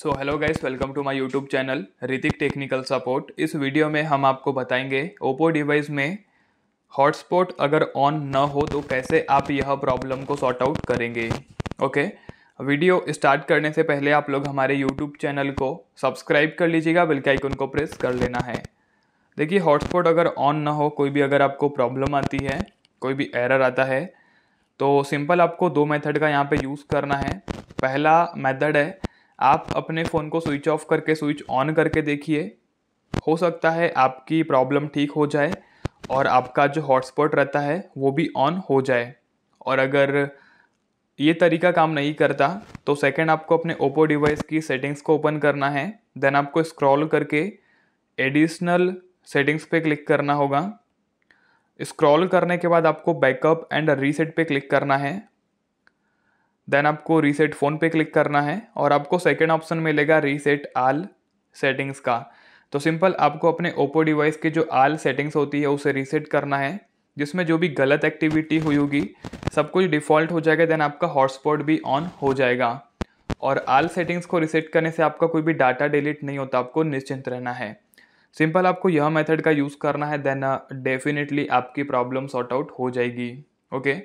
So hello guys welcome to my YouTube channel Ritik technical support इस वीडियो में हम आपको बताएंगे ओप्पो डिवाइस में हॉटस्पॉट अगर ऑन न हो तो कैसे आप यह प्रॉब्लम को सॉर्ट आउट करेंगे ओके वीडियो स्टार्ट करने से पहले आप लोग हमारे यूट्यूब चैनल को सब्सक्राइब कर लीजिएगा बिल के आइकन को प्रेस कर लेना है देखिए हॉटस्पॉट अगर ऑन ना हो कोई भी अगर आपको प्रॉब्लम आती है कोई भी एरर आता है तो सिंपल आपको दो मेथड का यहाँ पे यूज़ करना है पहला मेथड है आप अपने फ़ोन को स्विच ऑफ करके स्विच ऑन करके देखिए हो सकता है आपकी प्रॉब्लम ठीक हो जाए और आपका जो हॉटस्पॉट रहता है वो भी ऑन हो जाए और अगर ये तरीका काम नहीं करता तो सेकंड आपको अपने ओप्पो डिवाइस की सेटिंग्स को ओपन करना है देन आपको स्क्रॉल करके एडिशनल सेटिंग्स पे क्लिक करना होगा स्क्रॉल करने के बाद आपको बैकअप एंड रीसेट पे क्लिक करना है देन आपको रीसेट फ़ोन पे क्लिक करना है और आपको सेकेंड ऑप्शन मिलेगा रीसेट आल सेटिंग्स का तो सिंपल आपको अपने ओप्पो डिवाइस की जो आल सेटिंग्स होती है उसे रीसेट करना है जिसमें जो भी गलत एक्टिविटी हुई होगी सब कुछ डिफ़ॉल्ट हो जाएगा देन आपका हॉटस्पॉट भी ऑन हो जाएगा और आल सेटिंग्स को रिसेट करने से आपका कोई भी डाटा डिलीट नहीं होता आपको निश्चिंत रहना है सिंपल आपको यह मेथड का यूज़ करना है देन डेफिनेटली uh, आपकी प्रॉब्लम सॉर्ट आउट हो जाएगी ओके okay?